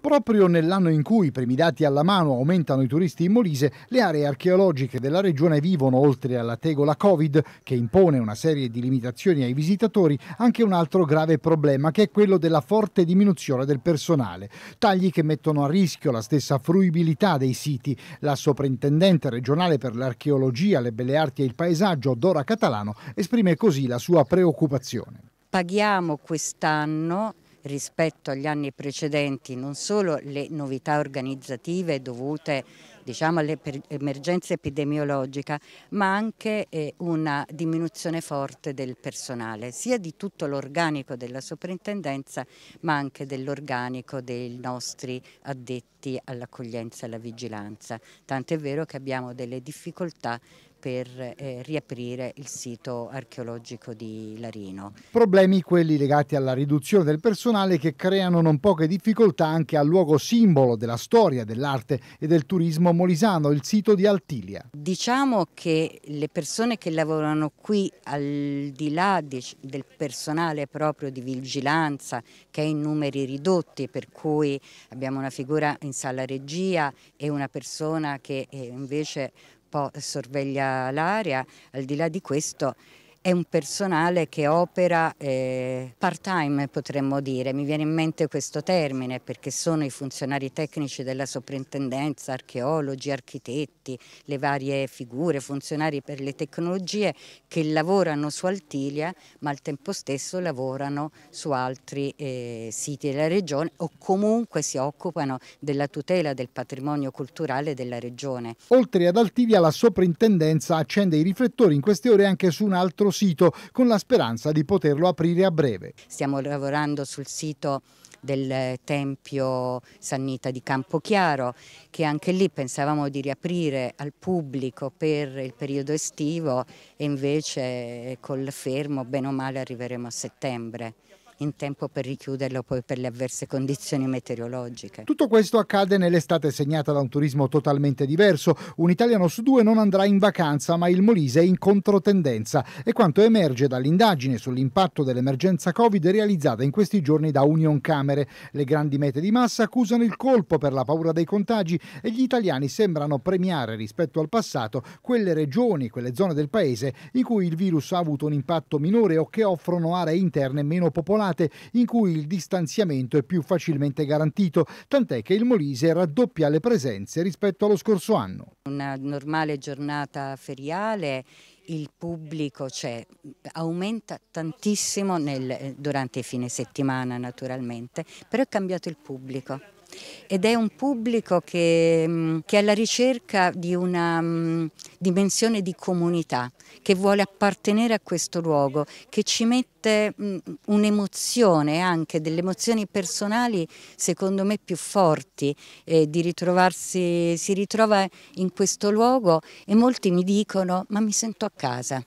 Proprio nell'anno in cui i primi dati alla mano aumentano i turisti in Molise, le aree archeologiche della regione vivono, oltre alla tegola Covid, che impone una serie di limitazioni ai visitatori, anche un altro grave problema, che è quello della forte diminuzione del personale. Tagli che mettono a rischio la stessa fruibilità dei siti. La soprintendente regionale per l'archeologia, le belle arti e il paesaggio, Dora Catalano, esprime così la sua preoccupazione. Paghiamo quest'anno rispetto agli anni precedenti non solo le novità organizzative dovute diciamo, all'emergenza epidemiologica, ma anche eh, una diminuzione forte del personale, sia di tutto l'organico della soprintendenza, ma anche dell'organico dei nostri addetti all'accoglienza e alla vigilanza. Tant'è vero che abbiamo delle difficoltà per eh, riaprire il sito archeologico di Larino. Problemi quelli legati alla riduzione del personale che creano non poche difficoltà anche al luogo simbolo della storia, dell'arte e del turismo molisano, il sito di Altilia. Diciamo che le persone che lavorano qui al di là di, del personale proprio di vigilanza che è in numeri ridotti per cui abbiamo una figura in sala regia e una persona che eh, invece sorveglia l'area, al di là di questo è un personale che opera eh, part time potremmo dire, mi viene in mente questo termine perché sono i funzionari tecnici della soprintendenza, archeologi, architetti, le varie figure, funzionari per le tecnologie che lavorano su Altilia ma al tempo stesso lavorano su altri eh, siti della regione o comunque si occupano della tutela del patrimonio culturale della regione. Oltre ad Altivia la soprintendenza accende i riflettori in queste ore anche su un altro nostro sito con la speranza di poterlo aprire a breve. Stiamo lavorando sul sito del Tempio Sannita di Campochiaro, che anche lì pensavamo di riaprire al pubblico per il periodo estivo e invece col fermo bene o male arriveremo a settembre in tempo per richiuderlo poi per le avverse condizioni meteorologiche. Tutto questo accade nell'estate segnata da un turismo totalmente diverso. Un italiano su due non andrà in vacanza, ma il Molise è in controtendenza. E quanto emerge dall'indagine sull'impatto dell'emergenza Covid realizzata in questi giorni da Union Camere. Le grandi mete di massa accusano il colpo per la paura dei contagi e gli italiani sembrano premiare rispetto al passato quelle regioni, quelle zone del paese in cui il virus ha avuto un impatto minore o che offrono aree interne meno popolate giornate in cui il distanziamento è più facilmente garantito, tant'è che il Molise raddoppia le presenze rispetto allo scorso anno. Una normale giornata feriale il pubblico cioè, aumenta tantissimo nel, eh, durante i fine settimana naturalmente, però è cambiato il pubblico ed è un pubblico che, mm, che è alla ricerca di una mm, dimensione di comunità, che vuole appartenere a questo luogo, che ci mette mm, un'emozione anche, delle emozioni personali secondo me più forti, eh, di ritrovarsi, si ritrova in questo luogo e molti mi dicono ma mi sento a casa.